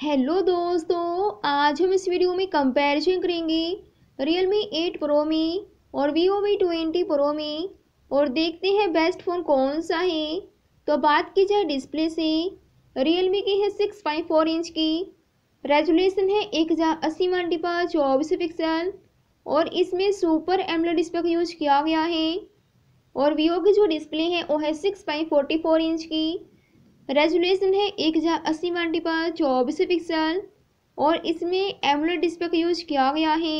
hello दोस्तों आज हम इस वीडियो में कंपैरिजन करेंगे रियलमी 8 प्रो में और वीवो वी ट्वेंटी प्रो में और देखते हैं बेस्ट फ़ोन कौन सा है तो बात की जाए डिस्प्ले से रियलमी की है 6.4 इंच की रेजुलेशन है एक हज़ार अस्सी मल्टीपा चौबीस पिक्सल और इसमें सुपर एमलो डिस्प्ले का यूज किया गया है और वीवो की जो डिस्प्ले है वो है six point forty four inch की रेजुलेशन है एक हज़ार अस्सी मंडी पर चौबीस पिक्सल और इसमें एमोलेड डिस्प्ले का यूज किया गया है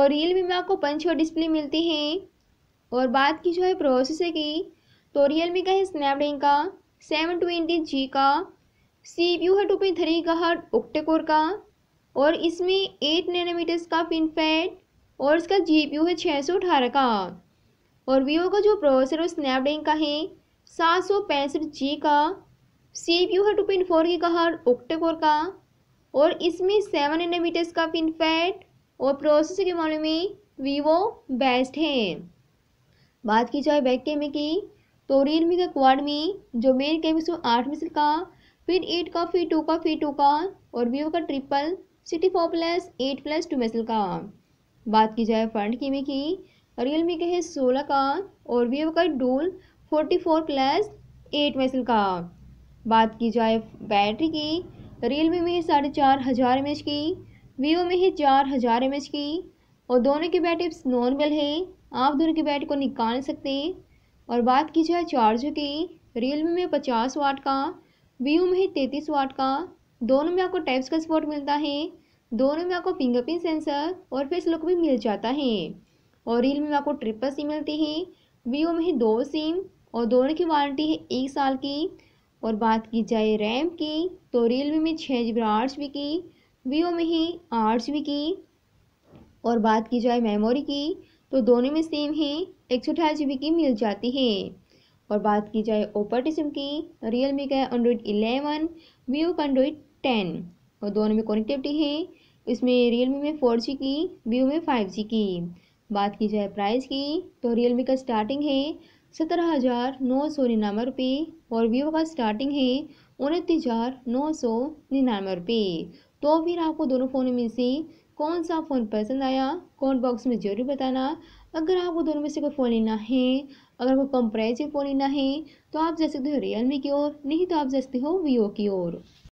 और रियल में आपको पंच और डिस्प्ले मिलते हैं और बात की जो है प्रोसेसर की तो रियल मी का है स्नैपड्रैगन का सेवन ट्वेंटी जी का सी पी यू है टू पॉइंट थ्री का हर ओक्टेकोर का और इसमें एट नैनोमीटर्स का पिनफैट और इसका जी पी यू है छः सौ अठारह का और वीवो का जो प्रोसेसर है स्नैपड्रैगन का है सात सौ पैंसठ जी का पी यू है टू पिन फोर की कहा फोर का और इसमें सेवन एनामीटर्स का पिन फैट और प्रोसेसर के मामले में वीवो बेस्ट है बात की जाए बैक कैमरे की तो रियलमी का क्वाड में जो मेन कैमरे आठ मिसल का फिर एट का फिर टू का फिर टू का और वीवो का triple sixty four plus eight plus two मिसल का बात की जाए फ्रंट कैमरे की रियलमी का है सोलह का और वीवो का dual forty four plus eight मिसल का बात की जाए बैटरी की रियलमी में ही साढ़े चार हज़ार एम की वीवो में ही चार हज़ार एम की और दोनों की बैटरी नॉर्मल है आप दोनों की बैटरी को निकाल सकते हैं और बात की जाए चार्जर की रियलमी में पचास वाट का वीवो में ही तैंतीस वाट का दोनों में आपको टाइप्स का सपोर्ट मिलता है दोनों में आपको फिंगरप्रिंट सेंसर और फेस लुक भी मिल जाता है और रियल में आपको ट्रिपल सिम मिलती है वीवो में ही दो सिम और दोनों की वारंटी है एक साल की और बात की जाए रैम की तो रियलमी में छः जी बी आठ जी बी की वीवो में ही आठ जी बी की और बात की जाए मेमोरी की तो दोनों में सेम ही एक सौ अठाईस जी बी की मिल जाती है और बात की जाए ऑपरेटिव सिम की रियल मी का एंड्रॉयड एंड्रॉइड इलेवन वीवो का एंड्रॉइड टेन और दोनों में कनेक्टिविटी है इसमें रियल मी में फोर जी की वीवो में फाइव जी की बात की जाए प्राइस की तो रियल मी का स्टार्टिंग है सत्रह हज़ार नौ सौ निन्यानवे रुपये और वीवो का स्टार्टिंग है उनतीस हज़ार नौ सौ निन्यानवे रुपये तो फिर आपको दोनों फ़ोन में से कौन सा फ़ोन पसंद आया कमेंट बॉक्स में ज़रूर बताना अगर आपको दोनों में से कोई फ़ोन लेना है अगर कोई कम प्राइस में फ़ोन लेना है तो आप जा सकते हो रियलमी की ओर नहीं तो आप जा सकते हो वीवो की ओर